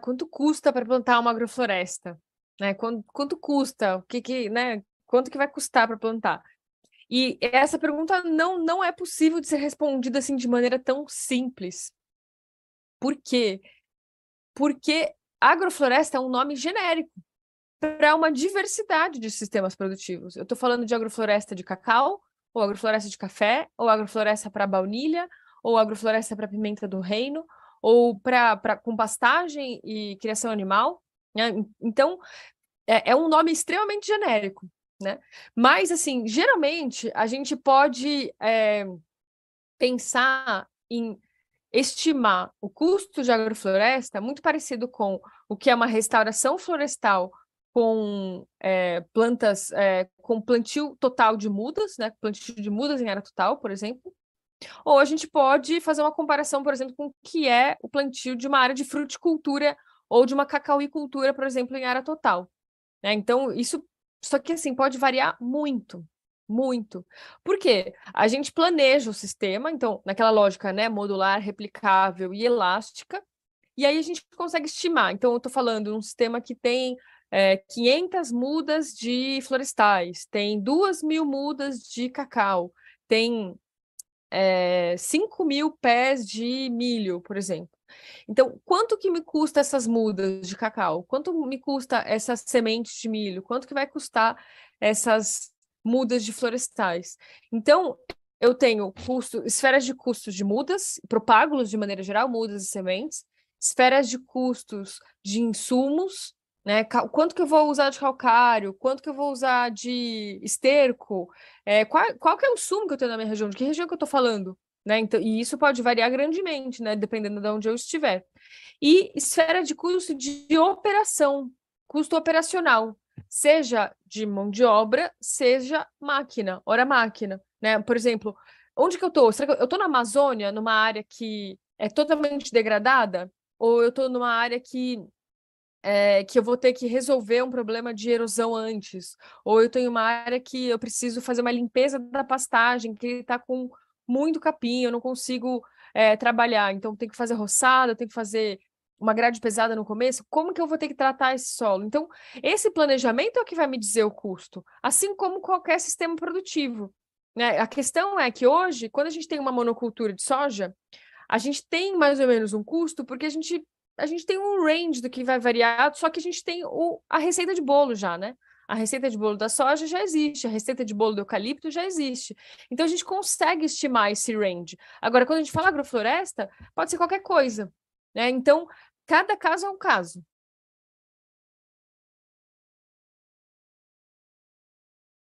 Quanto custa para plantar uma agrofloresta? Né? Quanto, quanto custa? O que, que né? Quanto que vai custar para plantar? E essa pergunta não, não é possível de ser respondida assim de maneira tão simples. Por quê? Porque agrofloresta é um nome genérico para uma diversidade de sistemas produtivos. Eu estou falando de agrofloresta de cacau, ou agrofloresta de café, ou agrofloresta para baunilha, ou agrofloresta para pimenta do reino, ou para com pastagem e criação animal. Né? Então, é, é um nome extremamente genérico, né? Mas, assim, geralmente a gente pode é, pensar em estimar o custo de agrofloresta muito parecido com o que é uma restauração florestal com é, plantas, é, com plantio total de mudas, né? Plantio de mudas em área total, por exemplo, ou a gente pode fazer uma comparação, por exemplo, com o que é o plantio de uma área de fruticultura ou de uma cacauicultura, por exemplo, em área total. Né? Então, isso só que assim pode variar muito, muito. Por quê? A gente planeja o sistema, então, naquela lógica, né, modular, replicável e elástica, e aí a gente consegue estimar. Então, eu estou falando um sistema que tem é, 500 mudas de florestais, tem 2 mil mudas de cacau, tem é, eh, 5 mil pés de milho, por exemplo. Então, quanto que me custa essas mudas de cacau? Quanto me custa essas sementes de milho? Quanto que vai custar essas mudas de florestais? Então, eu tenho custo, esferas de custos de mudas, propágulos de maneira geral, mudas e sementes, esferas de custos de insumos, né? Quanto que eu vou usar de calcário? Quanto que eu vou usar de esterco? É, qual, qual que é o sumo que eu tenho na minha região? De que região que eu estou falando? Né? Então, e isso pode variar grandemente, né? dependendo de onde eu estiver. E esfera de custo de operação, custo operacional, seja de mão de obra, seja máquina, hora máquina. Né? Por exemplo, onde que eu estou? Será que eu estou na Amazônia, numa área que é totalmente degradada? Ou eu estou numa área que é, que eu vou ter que resolver um problema de erosão antes, ou eu tenho uma área que eu preciso fazer uma limpeza da pastagem, que está com muito capim, eu não consigo é, trabalhar, então tem que fazer roçada, tem que fazer uma grade pesada no começo, como que eu vou ter que tratar esse solo? Então, esse planejamento é o que vai me dizer o custo, assim como qualquer sistema produtivo. Né? A questão é que hoje, quando a gente tem uma monocultura de soja, a gente tem mais ou menos um custo porque a gente a gente tem um range do que vai variar, só que a gente tem o, a receita de bolo já, né? A receita de bolo da soja já existe, a receita de bolo do eucalipto já existe. Então a gente consegue estimar esse range. Agora, quando a gente fala agrofloresta, pode ser qualquer coisa. Né? Então, cada caso é um caso.